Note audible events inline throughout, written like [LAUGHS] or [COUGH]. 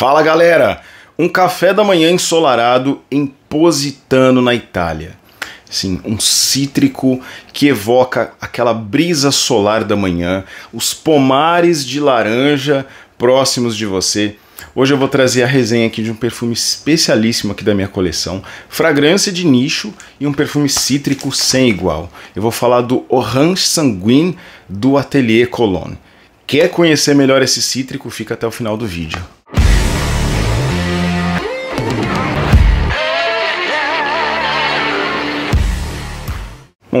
Fala galera! Um café da manhã ensolarado em Positano, na Itália. Sim, um cítrico que evoca aquela brisa solar da manhã, os pomares de laranja próximos de você. Hoje eu vou trazer a resenha aqui de um perfume especialíssimo aqui da minha coleção, fragrância de nicho e um perfume cítrico sem igual. Eu vou falar do Orange Sanguine do Atelier Cologne. Quer conhecer melhor esse cítrico? Fica até o final do vídeo.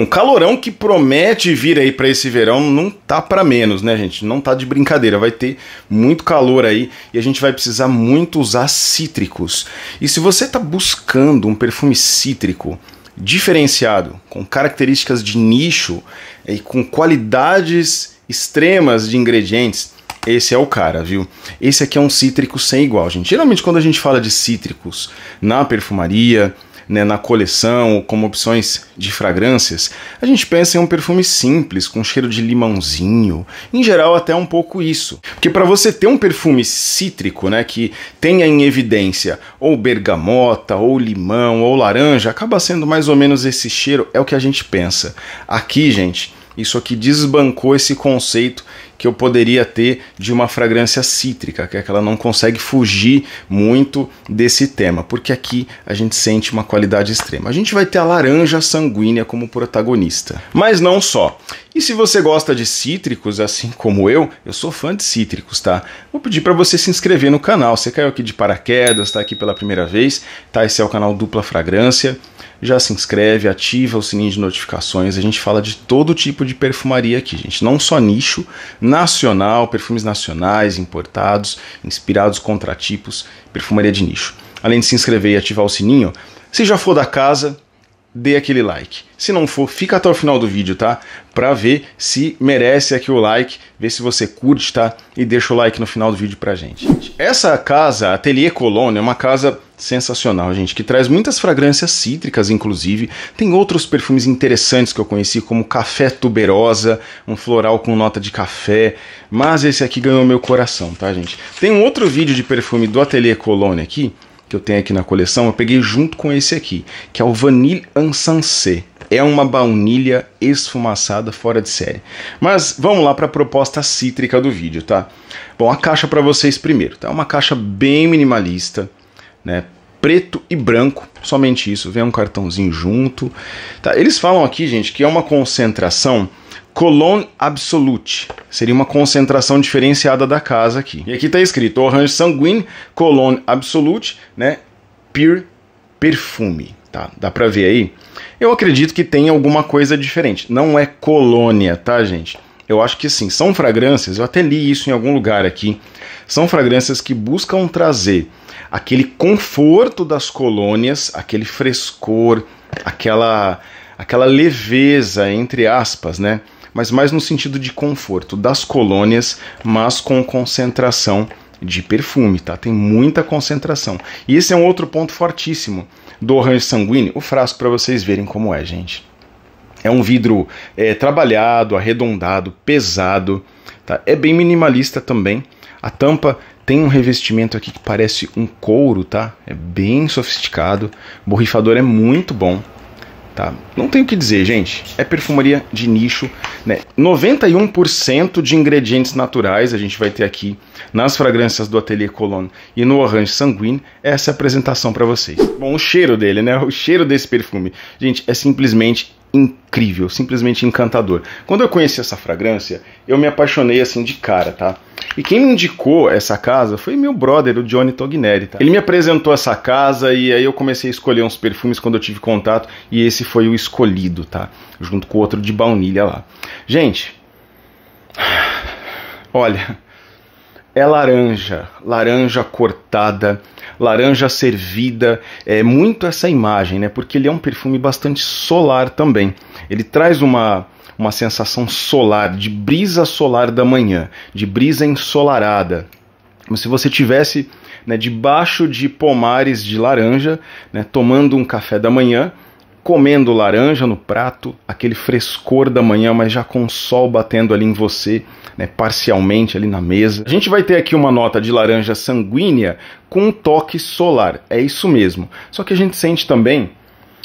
Bom, calorão que promete vir aí para esse verão não tá para menos, né, gente? Não tá de brincadeira, vai ter muito calor aí e a gente vai precisar muito usar cítricos. E se você tá buscando um perfume cítrico diferenciado, com características de nicho e com qualidades extremas de ingredientes, esse é o cara, viu? Esse aqui é um cítrico sem igual, gente. Geralmente quando a gente fala de cítricos na perfumaria, né, na coleção ou como opções de fragrâncias, a gente pensa em um perfume simples, com cheiro de limãozinho, em geral até um pouco isso. Porque para você ter um perfume cítrico, né, que tenha em evidência ou bergamota, ou limão, ou laranja, acaba sendo mais ou menos esse cheiro, é o que a gente pensa. Aqui, gente, isso aqui desbancou esse conceito que eu poderia ter de uma fragrância cítrica, que é que ela não consegue fugir muito desse tema, porque aqui a gente sente uma qualidade extrema. A gente vai ter a laranja sanguínea como protagonista, mas não só. E se você gosta de cítricos, assim como eu, eu sou fã de cítricos, tá? Vou pedir para você se inscrever no canal. Você caiu aqui de paraquedas, está aqui pela primeira vez, tá? Esse é o canal Dupla Fragrância. Já se inscreve, ativa o sininho de notificações. A gente fala de todo tipo de perfumaria aqui, gente. Não só nicho, nacional, perfumes nacionais, importados, inspirados, contratipos, perfumaria de nicho. Além de se inscrever e ativar o sininho, se já for da casa, dê aquele like. Se não for, fica até o final do vídeo, tá? Pra ver se merece aqui o like, ver se você curte, tá? E deixa o like no final do vídeo pra gente. Essa casa, Atelier Colônia, é uma casa sensacional, gente, que traz muitas fragrâncias cítricas, inclusive. Tem outros perfumes interessantes que eu conheci, como Café Tuberosa, um floral com nota de café, mas esse aqui ganhou meu coração, tá, gente? Tem um outro vídeo de perfume do Atelier Colônia aqui, que eu tenho aqui na coleção, eu peguei junto com esse aqui, que é o Vanille Ansancé. É uma baunilha esfumaçada fora de série. Mas vamos lá para a proposta cítrica do vídeo, tá? Bom, a caixa para vocês primeiro, tá? Uma caixa bem minimalista, né? preto e branco, somente isso, vem um cartãozinho junto. Tá? Eles falam aqui, gente, que é uma concentração Cologne Absolute. Seria uma concentração diferenciada da casa aqui. E aqui está escrito Orange Sanguine Cologne Absolute, né? Pure Perfume. Tá, dá para ver aí? Eu acredito que tem alguma coisa diferente. Não é colônia, tá, gente? Eu acho que sim. São fragrâncias, eu até li isso em algum lugar aqui. São fragrâncias que buscam trazer aquele conforto das colônias, aquele frescor, aquela aquela leveza entre aspas, né? mas mais no sentido de conforto das colônias, mas com concentração de perfume, tá? Tem muita concentração. E esse é um outro ponto fortíssimo do Orange Sanguine. o frasco para vocês verem como é, gente. É um vidro é, trabalhado, arredondado, pesado, tá? É bem minimalista também. A tampa tem um revestimento aqui que parece um couro, tá? É bem sofisticado. O borrifador é muito bom tá? Não tenho o que dizer, gente. É perfumaria de nicho, né? 91% de ingredientes naturais a gente vai ter aqui nas fragrâncias do Atelier Cologne e no Orange Sanguine essa é apresentação para vocês. Bom, o cheiro dele, né? [LAUGHS] O cheiro desse perfume, gente, é simplesmente incrível, simplesmente encantador. Quando eu conheci essa fragrância, eu me apaixonei assim de cara, tá? E quem me indicou essa casa foi meu brother, o Johnny Togneri. Tá? Ele me apresentou essa casa e aí eu comecei a escolher uns perfumes quando eu tive contato e esse foi o escolhido, tá? Junto com outro de baunilha lá. Gente, [SIGHS] olha, é laranja, laranja cortada laranja servida, é muito essa imagem, né? Porque ele é um perfume bastante solar também. Ele traz uma uma sensação solar, de brisa solar da manhã, de brisa ensolarada. Como se você tivesse né, debaixo de pomares de laranja, né, tomando um café da manhã comendo laranja no prato, aquele frescor da manhã, mas já com o sol batendo ali em você, né, parcialmente ali na mesa. A gente vai ter aqui uma nota de laranja sanguínea com um toque solar, é isso mesmo. Só que a gente sente também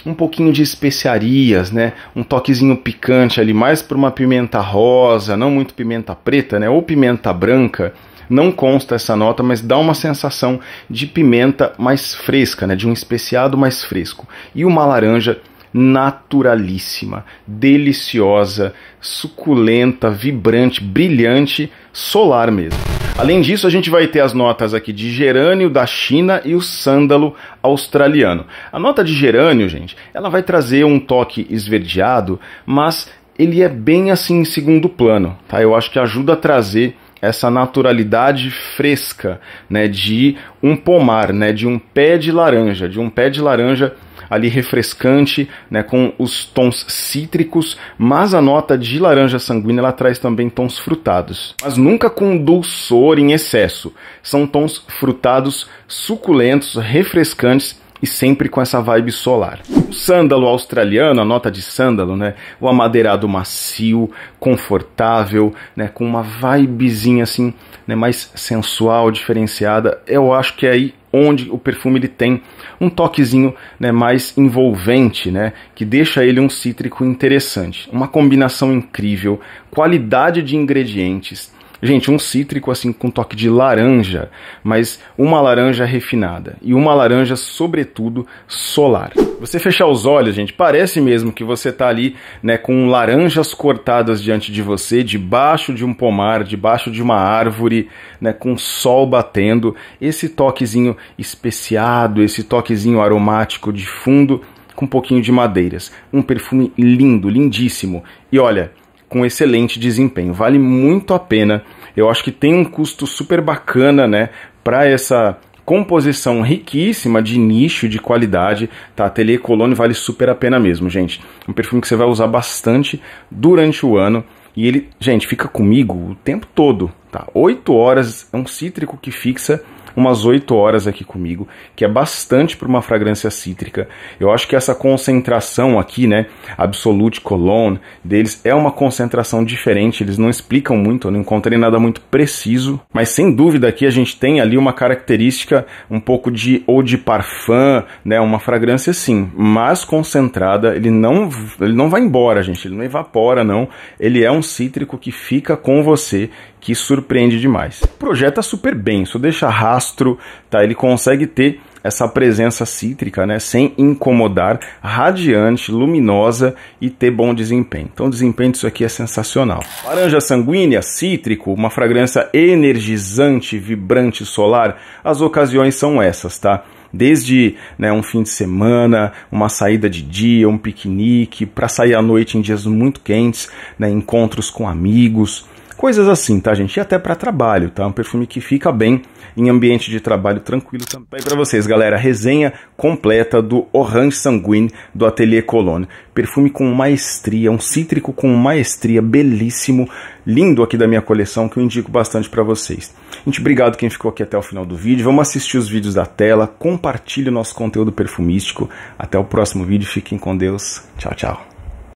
um pouquinho de especiarias, né? Um toquezinho picante ali, mais para uma pimenta rosa, não muito pimenta preta, né? Ou pimenta branca. Não consta essa nota, mas dá uma sensação de pimenta mais fresca, né? De um especiado mais fresco. E uma laranja naturalíssima, deliciosa, suculenta, vibrante, brilhante, solar mesmo. Além disso, a gente vai ter as notas aqui de gerânio da China e o sândalo australiano. A nota de gerânio, gente, ela vai trazer um toque esverdeado, mas ele é bem assim em segundo plano, tá? Eu acho que ajuda a trazer essa naturalidade fresca, né, de um pomar, né, de um pé de laranja, de um pé de laranja ali refrescante, né, com os tons cítricos, mas a nota de laranja sanguínea ela traz também tons frutados, mas nunca com dulçor em excesso. São tons frutados, suculentos, refrescantes e sempre com essa vibe solar. O sândalo australiano, a nota de sândalo, né? O amadeirado macio, confortável, né? Com uma vibezinha assim, né? Mais sensual, diferenciada. Eu acho que é aí onde o perfume ele tem um toquezinho né, mais envolvente, né, que deixa ele um cítrico interessante. Uma combinação incrível, qualidade de ingredientes, Gente, um cítrico assim com toque de laranja, mas uma laranja refinada e uma laranja sobretudo solar. Você fechar os olhos, gente, parece mesmo que você tá ali, né, com laranjas cortadas diante de você, debaixo de um pomar, debaixo de uma árvore, né, com sol batendo, esse toquezinho especiado, esse toquezinho aromático de fundo com um pouquinho de madeiras. Um perfume lindo, lindíssimo. E olha, com excelente desempenho. Vale muito a pena. Eu acho que tem um custo super bacana, né, para essa composição riquíssima de nicho, de qualidade, tá? Ateliê Colônia vale super a pena mesmo, gente. Um perfume que você vai usar bastante durante o ano e ele, gente, fica comigo o tempo todo, tá? 8 horas, é um cítrico que fixa umas 8 horas aqui comigo, que é bastante para uma fragrância cítrica. Eu acho que essa concentração aqui, né, Absolute Cologne deles é uma concentração diferente, eles não explicam muito, eu não encontrei nada muito preciso, mas sem dúvida aqui a gente tem ali uma característica um pouco de ou de parfum, né, uma fragrância sim, mas concentrada, ele não ele não vai embora, gente, ele não evapora não, ele é um cítrico que fica com você que surpreende demais. Projeta tá super bem, só deixa rastro, tá? Ele consegue ter essa presença cítrica, né, sem incomodar, radiante, luminosa e ter bom desempenho. Então, o desempenho disso aqui é sensacional. Laranja sanguínea, cítrico, uma fragrância energizante, vibrante, solar. As ocasiões são essas, tá? Desde né, um fim de semana, uma saída de dia, um piquenique, para sair à noite em dias muito quentes, né, encontros com amigos Coisas assim, tá, gente? E até para trabalho, tá? Um perfume que fica bem em ambiente de trabalho tranquilo também para vocês, galera. Resenha completa do Orange Sanguine do Atelier Cologne. Perfume com maestria, um cítrico com maestria, belíssimo, lindo aqui da minha coleção que eu indico bastante para vocês. Gente, obrigado quem ficou aqui até o final do vídeo. Vamos assistir os vídeos da tela, compartilhe o nosso conteúdo perfumístico. Até o próximo vídeo, fiquem com Deus. Tchau, tchau.